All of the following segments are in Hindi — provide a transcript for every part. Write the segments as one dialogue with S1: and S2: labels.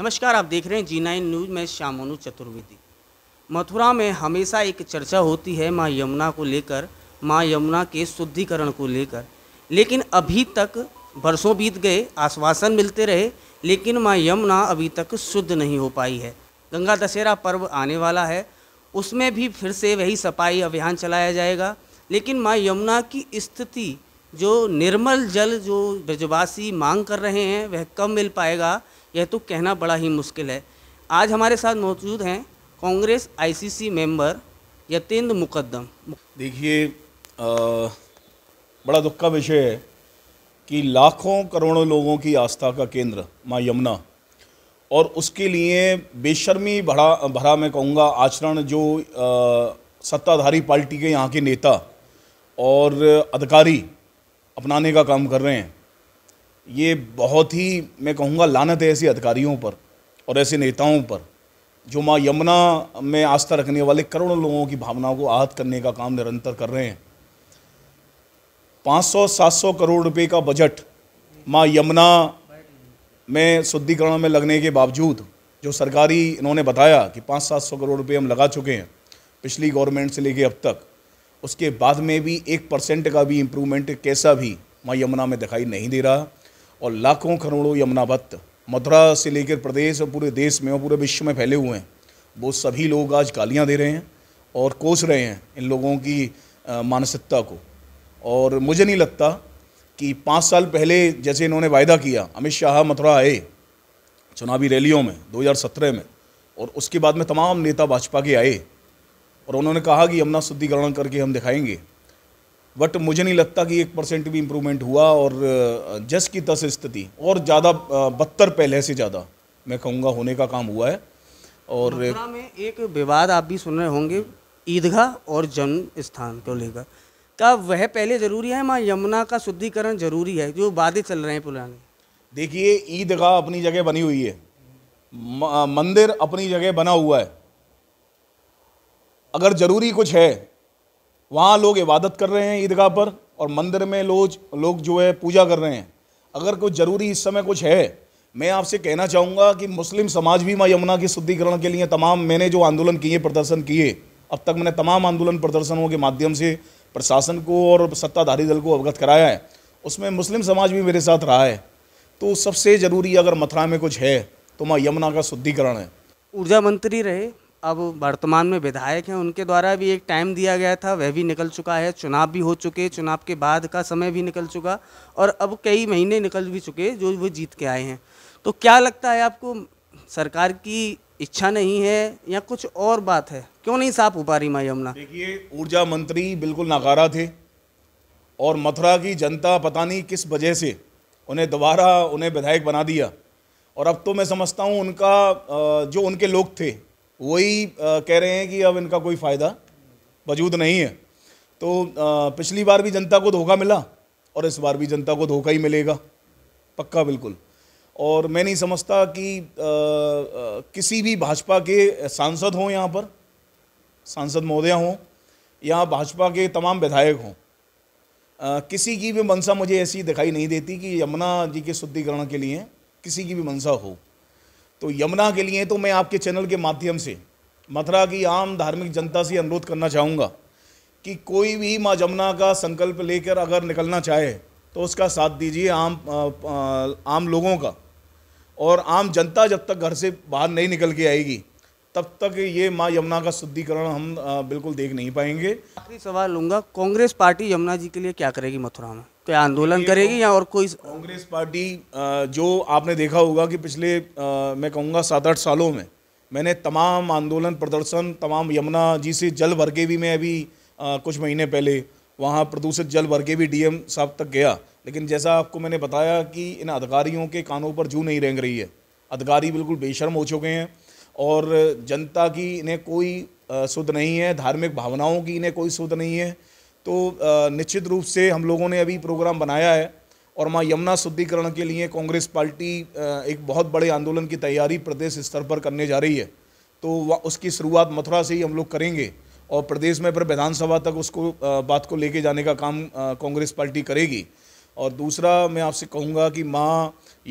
S1: नमस्कार आप देख रहे हैं जी नाइन न्यूज में श्यामोनु चतुर्वेदी मथुरा में हमेशा एक चर्चा होती है माँ यमुना को लेकर माँ यमुना के शुद्धिकरण को लेकर लेकिन अभी तक बरसों बीत गए आश्वासन मिलते रहे लेकिन माँ यमुना अभी तक शुद्ध नहीं हो पाई है गंगा दशहरा पर्व आने वाला है उसमें भी फिर से वही सफाई अभियान चलाया जाएगा लेकिन माँ यमुना की स्थिति जो निर्मल जल जो ब्रजवासी मांग कर रहे हैं वह कब मिल पाएगा यह तो कहना बड़ा ही मुश्किल है आज हमारे साथ मौजूद हैं
S2: कांग्रेस आईसीसी मेंबर यतेंद्र मुकदम देखिए बड़ा दुख का विषय है कि लाखों करोड़ों लोगों की आस्था का केंद्र माँ यमुना और उसके लिए बेशर्मी भरा भरा मैं कहूँगा आचरण जो आ, सत्ताधारी पार्टी के यहाँ के नेता और अधिकारी अपनाने का काम कर रहे हैं ये बहुत ही मैं कहूँगा लानत है ऐसे अधिकारियों पर और ऐसे नेताओं पर जो माँ यमुना में आस्था रखने वाले करोड़ों लोगों की भावनाओं को आहत करने का काम निरंतर कर रहे हैं 500-700 करोड़ रुपए का बजट माँ यमुना में शुद्धिकरण में लगने के बावजूद जो सरकारी इन्होंने बताया कि पाँच सात सौ करोड़ रुपए हम लगा चुके हैं पिछली गवर्नमेंट से लेके अब तक उसके बाद में भी एक परसेंट का भी इम्प्रूवमेंट कैसा भी माँ यमुना में दिखाई नहीं दे रहा और लाखों करोड़ों यमुनावत मथुरा से लेकर प्रदेश और पूरे देश में और पूरे विश्व में फैले हुए हैं वो सभी लोग आज गालियाँ दे रहे हैं और कोस रहे हैं इन लोगों की मानसिकता को और मुझे नहीं लगता कि पाँच साल पहले जैसे इन्होंने वायदा किया अमित शाह मथुरा आए चुनावी रैलियों में 2017 में और उसके बाद में तमाम नेता भाजपा के आए और उन्होंने कहा कि यमुना शुद्धिकरण करके हम दिखाएंगे बट मुझे नहीं लगता कि एक परसेंट भी इम्प्रूवमेंट हुआ और जस की तस स्थिति और ज़्यादा बदतर पहले से ज़्यादा मैं कहूँगा होने का काम हुआ है और में एक विवाद आप भी सुन रहे होंगे ईदगाह और जन्म स्थान को लेकर क्या वह पहले ज़रूरी है माँ यमुना का शुद्धिकरण ज़रूरी है जो वादे चल रहे हैं पुराने देखिए ईदगाह अपनी जगह बनी हुई है मंदिर अपनी जगह बना हुआ है अगर ज़रूरी कुछ है वहाँ लोग इबादत कर रहे हैं ईदगाह पर और मंदिर में लोग लोग जो है पूजा कर रहे हैं अगर कुछ ज़रूरी इस समय कुछ है मैं आपसे कहना चाहूँगा कि मुस्लिम समाज भी माँ यमुना के शुद्धिकरण के लिए तमाम मैंने जो आंदोलन किए प्रदर्शन किए अब तक मैंने तमाम आंदोलन प्रदर्शनों के माध्यम से प्रशासन को और सत्ताधारी दल को अवगत कराया है उसमें मुस्लिम समाज भी मेरे साथ रहा है तो सबसे ज़रूरी अगर मथुरा में कुछ है तो माँ यमुना का शुद्धिकरण है ऊर्जा मंत्री रहे
S1: अब वर्तमान में विधायक हैं उनके द्वारा भी एक टाइम दिया गया था वह भी निकल चुका है चुनाव भी हो चुके चुनाव के बाद का समय भी निकल चुका और अब कई महीने निकल भी चुके जो वो जीत के आए हैं तो क्या लगता है आपको सरकार की इच्छा नहीं है या कुछ
S2: और बात है क्यों नहीं साफ हो पा रही माई यमुना देखिए ऊर्जा मंत्री बिल्कुल नाकारा थे और मथुरा की जनता पता नहीं किस वजह से उन्हें दोबारा उन्हें विधायक बना दिया और अब तो मैं समझता हूँ उनका जो उनके लोग थे वही कह रहे हैं कि अब इनका कोई फ़ायदा वजूद नहीं है तो पिछली बार भी जनता को धोखा मिला और इस बार भी जनता को धोखा ही मिलेगा पक्का बिल्कुल और मैं नहीं समझता कि आ, आ, किसी भी भाजपा के सांसद हों यहाँ पर सांसद महोदया हों या भाजपा के तमाम विधायक हों किसी की भी मनसा मुझे ऐसी दिखाई नहीं देती कि यमुना जी के शुद्धिकरण के लिए किसी की भी मनसा हो तो यमुना के लिए तो मैं आपके चैनल के माध्यम से मथुरा की आम धार्मिक जनता से अनुरोध करना चाहूँगा कि कोई भी माँ यमुना का संकल्प लेकर अगर निकलना चाहे तो उसका साथ दीजिए आम आ, आ, आम लोगों का और आम जनता जब तक घर से बाहर नहीं निकल के आएगी तब तक ये माँ यमुना का शुद्धिकरण हम आ, बिल्कुल देख नहीं पाएंगे आखिरी सवाल लूँगा कांग्रेस पार्टी यमुना जी के लिए क्या करेगी मथुरा में तो आंदोलन करेगी या और कोई कांग्रेस पार्टी जो आपने देखा होगा कि पिछले मैं कहूँगा सात आठ सालों में मैंने तमाम आंदोलन प्रदर्शन तमाम यमुना जी से जल भर के भी मैं अभी कुछ महीने पहले वहाँ प्रदूषित जल भर के भी डीएम साहब तक गया लेकिन जैसा आपको मैंने बताया कि इन अधिकारियों के कानों पर जू नहीं रेंग रही है अधिकारी बिल्कुल बेशर्म हो चुके हैं और जनता की इन्हें कोई सुध नहीं है धार्मिक भावनाओं की इन्हें कोई सुध नहीं है तो निश्चित रूप से हम लोगों ने अभी प्रोग्राम बनाया है और माँ यमुना शुद्धिकरण के लिए कांग्रेस पार्टी एक बहुत बड़े आंदोलन की तैयारी प्रदेश स्तर पर करने जा रही है तो उसकी शुरुआत मथुरा से ही हम लोग करेंगे और प्रदेश में फिर विधानसभा तक उसको बात को लेके जाने का काम कांग्रेस पार्टी करेगी और दूसरा मैं आपसे कहूँगा कि माँ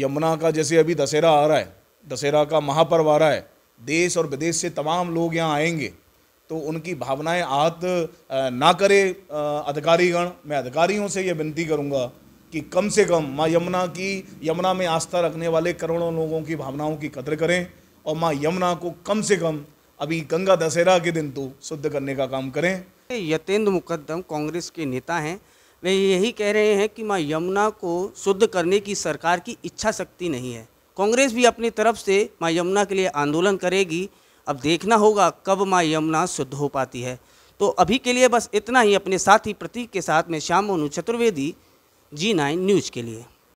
S2: यमुना का जैसे अभी दशहरा आ रहा है दशहरा का महापर्व आ रहा है देश और विदेश से तमाम लोग यहाँ आएंगे तो उनकी भावनाएं आहत ना करे अधिकारीगण मैं अधिकारियों से ये विनती करूंगा कि कम से कम माँ यमुना की यमुना में आस्था रखने वाले करोड़ों लोगों की भावनाओं की कदर करें और माँ यमुना को कम से कम अभी गंगा दशहरा के दिन तो शुद्ध करने का काम करें यतेंद्र मुकदम कांग्रेस के नेता
S1: हैं वे यही कह रहे हैं कि माँ यमुना को शुद्ध करने की सरकार की इच्छा शक्ति नहीं है कांग्रेस भी अपनी तरफ से माँ यमुना के लिए आंदोलन करेगी अब देखना होगा कब माँ यमुना शुद्ध हो पाती है तो अभी के लिए बस इतना ही अपने साथी प्रतीक के साथ में श्याम मोनू चतुर्वेदी जी नाइन न्यूज़ के लिए